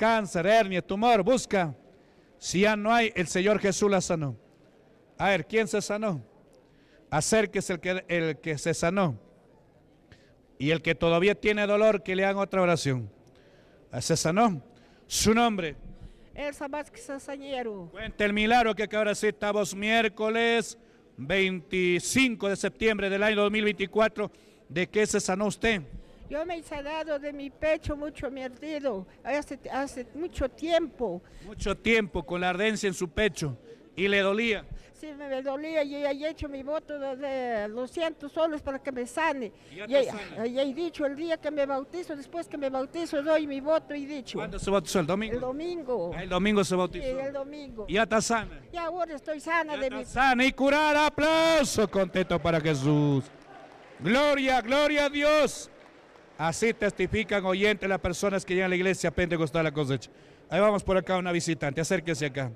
cáncer, hernia, tumor, busca. Si ya no hay, el Señor Jesús la sanó. A ver, ¿quién se sanó? Acérquese el que, el que se sanó. Y el que todavía tiene dolor, que le haga otra oración. Ah, se sanó. Su nombre. que se sanó, Cuenta el milagro que ahora sí estamos miércoles 25 de septiembre del año 2024. ¿De qué se sanó usted? Yo me he salado de mi pecho mucho mi ardido, hace, mucho tiempo. Mucho tiempo con la ardencia en su pecho. ¿Y le dolía? Sí, me dolía y he hecho mi voto de 200 soles para que me sane. y, he dicho el día que me bautizo, después que me bautizo, doy mi voto y dicho. ¿Cuándo se bautizó? ¿El domingo? El domingo. Ah, el domingo se bautizó. Sí, el domingo. ¿Y ya está sana? Y ahora estoy sana de mi... sana y curada. Aplauso, contento para Jesús. Gloria, gloria a Dios. Así testifican oyentes las personas que llegan a la iglesia pentecostal a cosecha. Ahí vamos por acá una visitante, acérquese acá.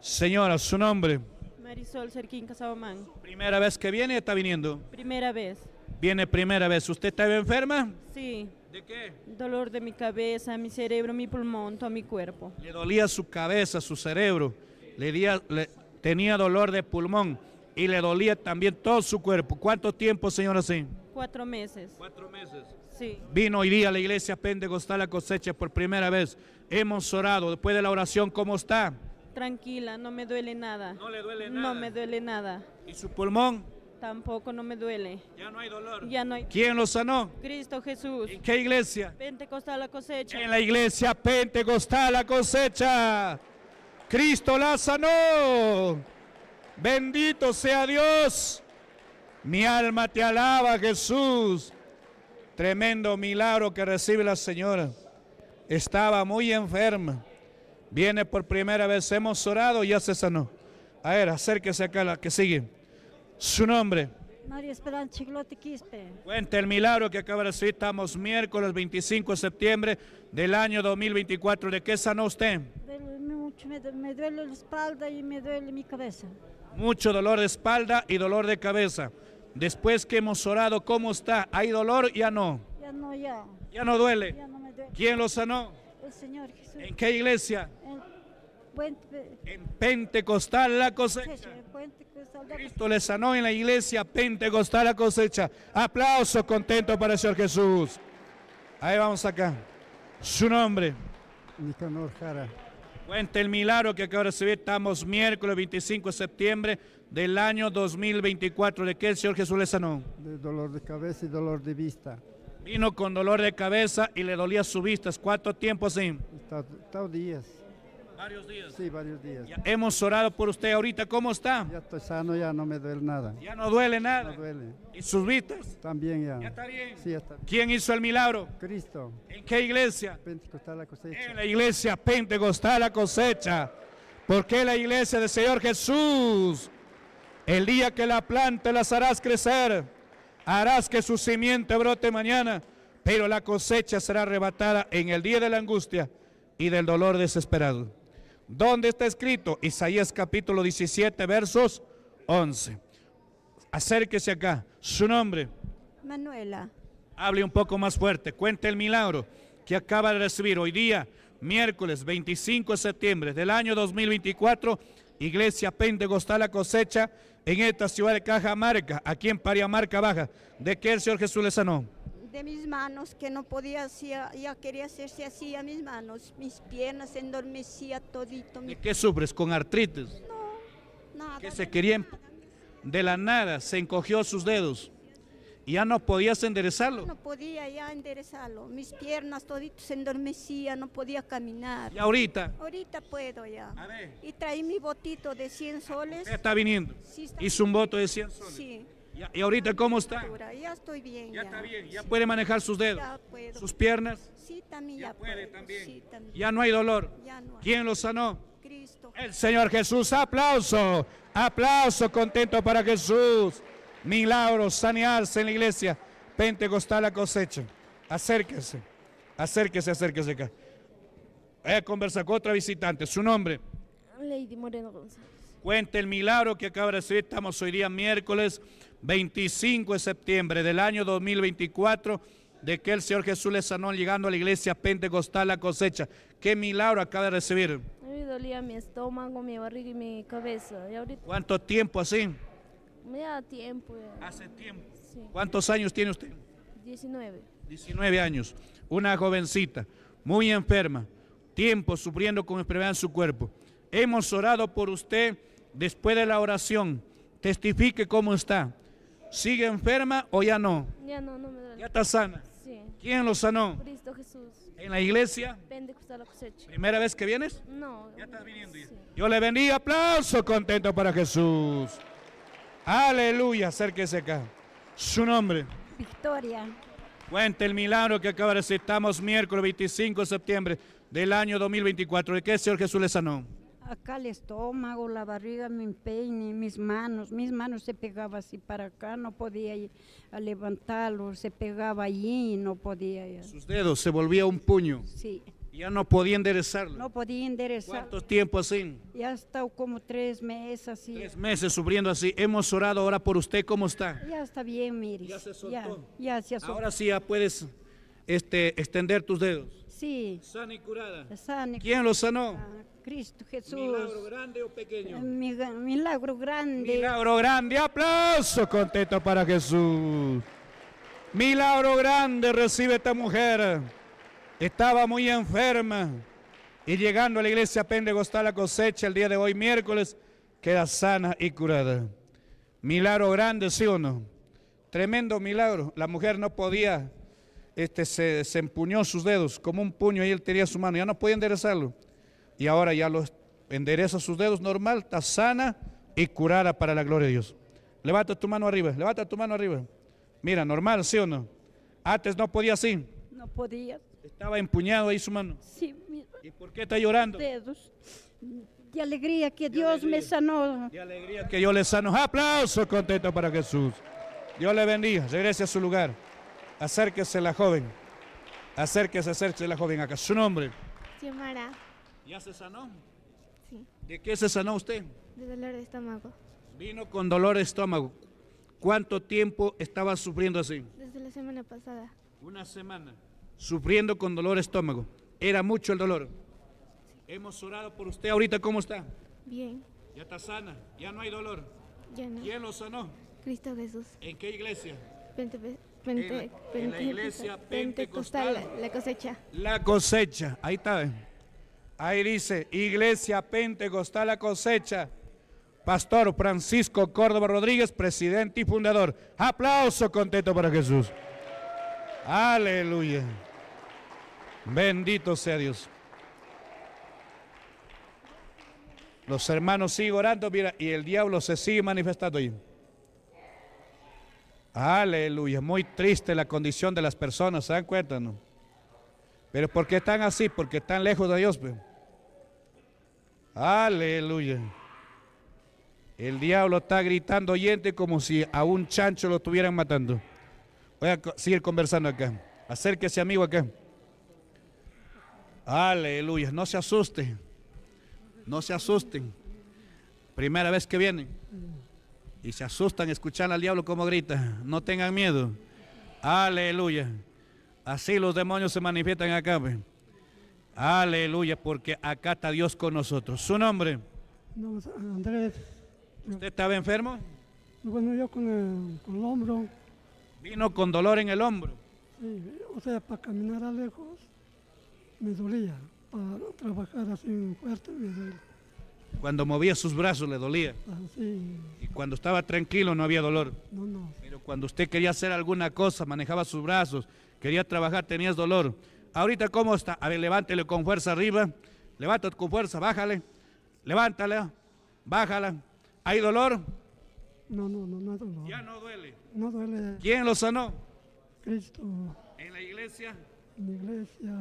Señora, su nombre. Marisol Cerquín Casabomán. ¿Primera vez que viene está viniendo? Primera vez. Viene primera vez. ¿Usted está enferma? Sí. ¿De qué? Dolor de mi cabeza, mi cerebro, mi pulmón, todo mi cuerpo. Le dolía su cabeza, su cerebro. Le, le tenía dolor de pulmón y le dolía también todo su cuerpo. ¿Cuánto tiempo, señora, así? Cuatro meses. Cuatro meses. Sí. Vino hoy día a la iglesia pentecostal la cosecha por primera vez. Hemos orado. Después de la oración, ¿cómo está? Tranquila, no me duele nada. No le duele nada. No me duele nada. ¿Y su pulmón? Tampoco no me duele. Ya no hay dolor. ¿Quién lo sanó? Cristo Jesús. ¿En qué iglesia? Pentecostal la cosecha. En la iglesia Pentecostal la cosecha. Cristo la sanó. Bendito sea Dios. Mi alma te alaba, Jesús. Tremendo milagro que recibe la señora. Estaba muy enferma. Viene por primera vez. Hemos orado y ya se sanó. A ver, acérquese acá la que sigue. Su nombre. María Esperanza Chiglote Quispe. Cuenta el milagro que acaba de recibir. Estamos miércoles 25 de septiembre del año 2024. ¿De qué sanó usted? me duele la espalda y me duele mi cabeza mucho dolor de espalda y dolor de cabeza. Después que hemos orado, ¿cómo está? ¿Hay dolor? Ya no. Ya no, ya. ¿Ya no duele? ¿Quién lo sanó? El Señor Jesús. ¿En qué iglesia? En, Pentecostal la cosecha. Cristo le sanó en la iglesia Pentecostal la cosecha. Aplausos contento para el Señor Jesús. Ahí vamos acá. Su nombre. Nicanor Jara. Cuenta el milagro que acaba de recibir. Estamos miércoles 25 de septiembre del año 2024. ¿De qué el Señor Jesús le sanó? De dolor de cabeza y dolor de vista. Vino con dolor de cabeza y le dolía su vista. ¿Cuánto tiempo así? Estos días. Varios días. Sí, varios días. hemos orado por usted ahorita, ¿cómo está? Ya estoy sano, ya no me duele nada. Ya no duele nada. ¿Y sus vidas? También ya. ¿Ya está bien? Sí, ya está ¿Quién hizo el milagro? Cristo. ¿En qué iglesia? la En la iglesia Pentecostal la cosecha. Porque la iglesia del Señor Jesús, el día que la planta las harás crecer, harás que su simiente brote mañana, pero la cosecha será arrebatada en el día de la angustia y del dolor desesperado. ¿Dónde está escrito? Isaías capítulo 17, versos 11. Acérquese acá. Su nombre. Manuela. Hable un poco más fuerte. Cuente el milagro que acaba de recibir hoy día, miércoles 25 de septiembre del año 2024, Iglesia Pentecostal La Cosecha, en esta ciudad de Cajamarca, aquí en Pariamarca Baja, de qué el Señor Jesús le sanó de mis manos, que no podía, hacer, ya quería hacerse así a mis manos, mis piernas se endormecía todito. y qué sufres? ¿Con artritis? No, nada. Que se querían de la nada, se encogió sus dedos. ya no podías enderezarlo? No podía ya enderezarlo, mis piernas todito se endormecían, no podía caminar. ¿Y ahorita? Ahorita puedo ya. Y traí mi botito de 100 soles. ¿Está viniendo? ¿Hizo un voto de 100 soles? Sí. ¿Y ahorita cómo está? Ya estoy bien. Ya, está bien, ya puede manejar sus dedos. Sus piernas. Sí, también ya, puede. También. Ya no hay dolor. ¿Quién lo sanó? Cristo. El Señor Jesús. Aplauso. Aplauso contento para Jesús. Milagro, sanearse en la iglesia. Pentecostal la cosecha. Acérquese. Acérquese, acérquese acá. Voy eh, a conversar con otra visitante. ¿Su nombre? Lady Moreno González. Cuente el milagro que acaba de recibir. Estamos hoy día miércoles 25 de septiembre del año 2024, de que el Señor Jesús le sanó llegando a la iglesia pentecostal la cosecha. ¿Qué milagro acaba de recibir? Me dolía mi estómago, mi barriga y mi cabeza. ¿Cuánto tiempo así? Me da tiempo. ¿Hace tiempo? ¿Cuántos años tiene usted? 19. 19 años. Una jovencita, muy enferma, tiempo sufriendo con enfermedad en su cuerpo. Hemos orado por usted después de la oración. Testifique cómo está ¿Sigue enferma o ya no? Ya no, no me duele. ¿Ya está sana? Sí. ¿Quién lo sanó? Cristo Jesús. ¿En la iglesia? cruza la cosecha. ¿Primera vez que vienes? No. ¿Ya estás viniendo? Yo le bendiga, aplauso contento para Jesús. Aleluya, acérquese acá. Su nombre. Victoria. Cuente el milagro que acaba de recitar Estamos miércoles 25 de septiembre del año 2024. ¿De qué Señor Jesús le sanó? acá el estómago, la barriga, mi peine, mis manos, mis manos se pegaba así para acá, no podía ir levantarlo, se pegaba allí y no podía. Sus dedos se volvía un puño. Sí. Ya no podía enderezarlo. No podía enderezar. ¿Cuánto tiempo así? Ya ha estado como tres meses así. Tres meses sufriendo así. Hemos orado ahora por usted. ¿Cómo está? Ya está bien, mire. Ya se soltó. Ya, ya se soltó. Ahora sí ya puedes este, extender tus dedos. Sí. Sana y curada. ¿Quién lo sanó? Cristo Jesús. Milagro grande o pequeño. Eh, milagro grande. Milagro grande. Aplauso contento para Jesús. Milagro grande recibe esta mujer. Estaba muy enferma. Y llegando a la iglesia pentecostal la cosecha el día de hoy, miércoles, queda sana y curada. Milagro grande, ¿sí o no? Tremendo milagro. La mujer no podía este, se, empuñó sus dedos como un puño y él tenía su mano, ya no podía enderezarlo. Y ahora ya lo endereza sus dedos normal, está sana y curada para la gloria de Dios. Levanta tu mano arriba, levanta tu mano arriba. Mira, normal, ¿sí o no? Antes no podía así. No podía. Estaba empuñado ahí su mano. Sí, ¿Y por qué está llorando? De alegría que Dios me sanó. De alegría que yo le sano. Aplauso contento para Jesús. Dios le bendiga. Regrese a su lugar. Acérquese la joven. Acérquese, acérquese la joven acá. ¿Su nombre? Xiomara. ¿Ya se sanó? Sí. ¿De qué se sanó usted? De dolor de estómago. Vino con dolor de estómago. ¿Cuánto tiempo estaba sufriendo así? Desde la semana pasada. Una semana. Sufriendo con dolor de estómago. Era mucho el dolor. Hemos orado por usted ahorita, ¿cómo está? Bien. Ya está sana, ya no hay dolor. Ya no. ¿Quién lo sanó? Cristo Jesús. ¿En qué iglesia? la iglesia pentecostal, la, cosecha. La cosecha, ahí está. Ahí dice, iglesia pentecostal, la cosecha. Pastor Francisco Córdoba Rodríguez, presidente y fundador. Aplauso contento para Jesús. Aleluya. Bendito sea Dios. Los hermanos siguen orando, mira, y el diablo se sigue manifestando ahí. Aleluya, muy triste la condición de las personas, ¿se dan cuenta? No? Pero ¿por qué están así? Porque están lejos de Dios. Aleluya. El diablo está gritando oyente como si a un chancho lo estuvieran matando. Voy a seguir conversando acá. Acérquese, amigo, acá. Aleluya. No se asusten. No se asusten. Primera vez que vienen y se asustan escuchar al diablo como grita. No tengan miedo. Aleluya. Así los demonios se manifiestan acá. Aleluya, porque acá está Dios con nosotros. ¿Su nombre? Andrés. ¿Usted estaba enfermo? Bueno, yo con el, hombro. ¿Vino con dolor en el hombro? Sí, o sea, para caminar a lejos me dolía, para trabajar así fuerte cuando movía sus brazos le dolía. Ah, y cuando estaba tranquilo no había dolor. Pero cuando usted quería hacer alguna cosa, manejaba sus brazos, quería trabajar, tenías dolor. Ahorita, ¿cómo está? A ver, levántele con fuerza arriba. Levántate con fuerza, bájale. Levántale, bájala. ¿Hay dolor? No, no, no, no hay dolor. Ya no duele. No duele. ¿Quién lo sanó? Cristo. ¿En la iglesia? En la iglesia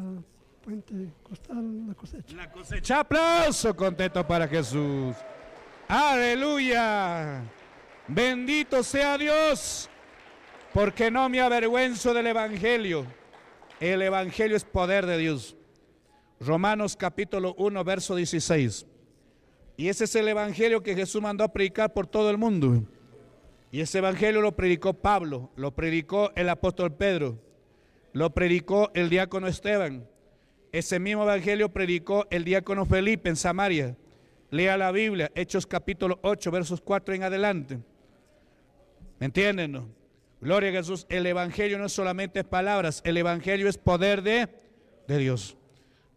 puente la cosecha. La cosecha. Aplauso contento para Jesús. Aleluya. Bendito sea Dios, porque no me avergüenzo del Evangelio. El Evangelio es poder de Dios. Romanos capítulo 1, verso 16. Y ese es el Evangelio que Jesús mandó a predicar por todo el mundo. Y ese Evangelio lo predicó Pablo, lo predicó el apóstol Pedro, lo predicó el diácono Esteban, ese mismo evangelio predicó el diácono Felipe en Samaria. Lea la Biblia, Hechos capítulo 8, versos 4 en adelante. ¿Me entienden? Gloria a Jesús. El evangelio no es solamente palabras, el evangelio es poder de, de Dios.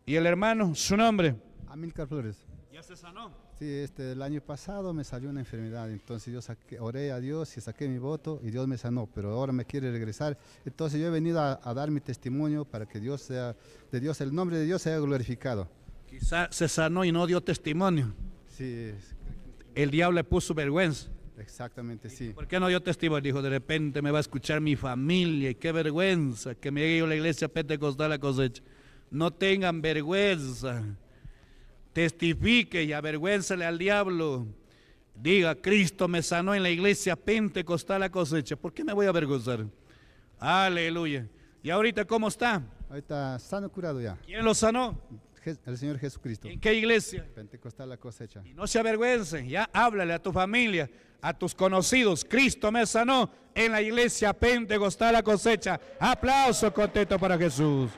Y el hermano, su nombre. Amílcar Flores. Ya se sanó. Sí, este, el año pasado me salió una enfermedad, entonces yo saqué, oré a Dios y saqué mi voto y Dios me sanó, pero ahora me quiere regresar. Entonces yo he venido a, dar mi testimonio para que Dios sea, de Dios, el nombre de Dios sea glorificado. Quizá se sanó y no dio testimonio. Sí. El diablo le puso vergüenza. Exactamente, sí. ¿Por qué no dio testimonio? Dijo, de repente me va a escuchar mi familia qué vergüenza que me llegue yo a la iglesia pentecostal la cosecha. No tengan vergüenza testifique y avergüencele al diablo. Diga, Cristo me sanó en la iglesia pentecostal la cosecha. ¿Por qué me voy a avergonzar? Aleluya. ¿Y ahorita cómo está? Ahorita sano curado ya. ¿Quién lo sanó? El Señor Jesucristo. ¿En qué iglesia? Pentecostal la cosecha. Y no se avergüence, ya háblale a tu familia, a tus conocidos. Cristo me sanó en la iglesia Pentecostal la cosecha. Aplauso contento para Jesús.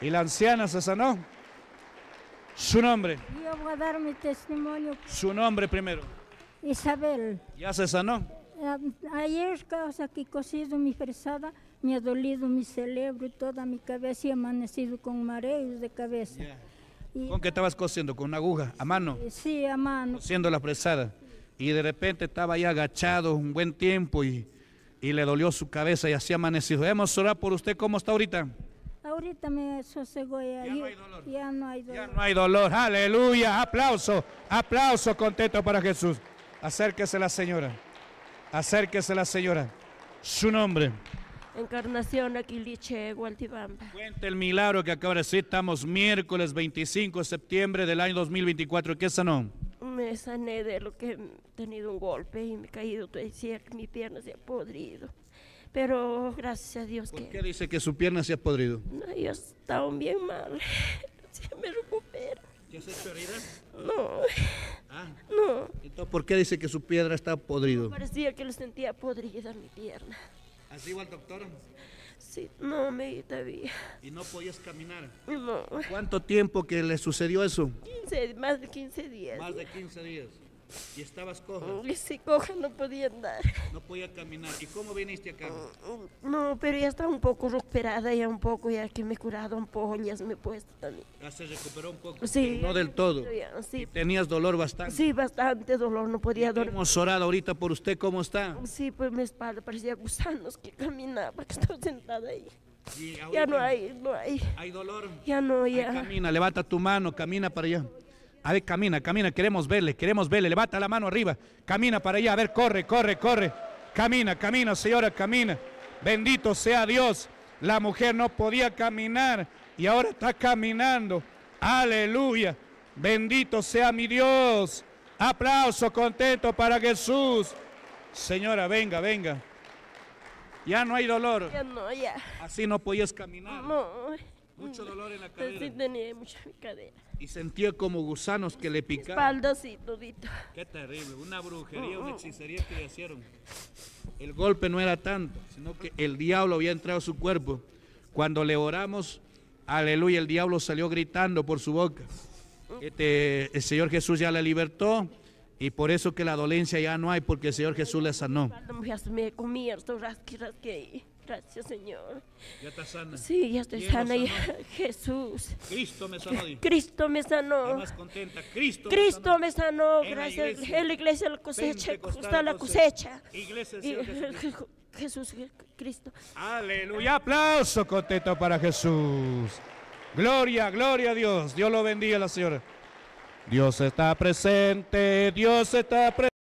¿Y la anciana se sanó? Su nombre. Yo voy a dar mi testimonio. Su nombre primero. Isabel. ¿Ya se sanó? Eh, Ayer, causa que he cosido mi fresada, me ha dolido mi cerebro y toda mi cabeza y amanecido con mareos de cabeza. ¿Con qué estabas cosiendo? ¿Con una aguja? ¿A mano? Eh, sí, a mano. Cosiendo la fresada. Y de repente estaba ahí agachado un buen tiempo y, y le dolió su cabeza y así amanecido. Hemos orar por usted, ¿cómo está ahorita? ahorita me sosegó. Ya, ya, no hay dolor. Ya no hay dolor. Ya no hay dolor. Aleluya. Aplauso. Aplauso contento para Jesús. Acérquese la señora. Acérquese la señora. Su nombre. Encarnación Aquiliche Gualtibamba. Cuente el milagro que acaba de decir. Estamos miércoles 25 de septiembre del año 2024. ¿Qué sanó? Me sané de lo que he tenido un golpe y me he caído. Mi pierna se ha podrido. Pero gracias a Dios ¿Por qué dice que su pierna se ha podrido? No, yo estaba bien mal. Se me recupera. ¿Ya se hecho herida? No. Ah. No. Entonces, ¿por qué dice que su piedra está podrido? Parecía que lo sentía podrida mi pierna. ¿Así igual, doctor? Sí, no, me todavía. ¿Y no podías caminar? No. ¿Cuánto tiempo que le sucedió eso? 15, más de 15 días. Más de 15 días. Y estabas coja. sí, coja, no podía andar. No podía caminar. ¿Y cómo viniste acá? Mm, no, pero ya está un poco recuperada, ya un poco, ya que me he curado ya me he puesto también. ¿Ya se recuperó un poco? Sí. No del todo. Sí. ¿Tenías dolor bastante? Sí, bastante dolor, no podía dormir. Hemos orado ahorita por usted, ¿cómo está? Sí, pues mi espalda parecía gusanos que caminaba, que estaba sentada ahí. ya no hay, no hay. ¿Hay dolor? Ya no, ya. camina, levanta tu mano, camina para allá. A ver, camina, camina, queremos verle, queremos verle. Levanta la mano arriba, camina para allá, a ver, corre, corre, corre. Camina, camina, señora, camina. Bendito sea Dios. La mujer no podía caminar y ahora está caminando. Aleluya. Bendito sea mi Dios. Aplauso contento para Jesús. Señora, venga, venga. Ya no hay dolor. Ya no, ya. Así no podías caminar. No. Mucho mm. dolor en la cadera. Sí, tenía mucha cadera. Y sentía como gusanos que le picaban. Espalda, sí, todito. Qué terrible, una brujería, mm, una mm. hechicería que le hicieron. El golpe no era tanto, sino que el diablo había entrado a su cuerpo. Cuando le oramos, aleluya, el diablo salió gritando por su boca. Este, el Señor Jesús ya la libertó y por eso que la dolencia ya no hay, porque el Señor Jesús la sanó. Gracias, Señor. Ya está sana. Sí, ya estoy sana. Jesús. Cristo me sanó. Cristo me sanó. Más contenta. Cristo, me sanó. Me sanó. Gracias. En la, iglesia, la cosecha. está la cosecha. Iglesia, Jesús Cristo. Aleluya. Aplauso contento para Jesús. Gloria, gloria a Dios. Dios lo bendiga, la señora. Dios está presente. Dios está presente.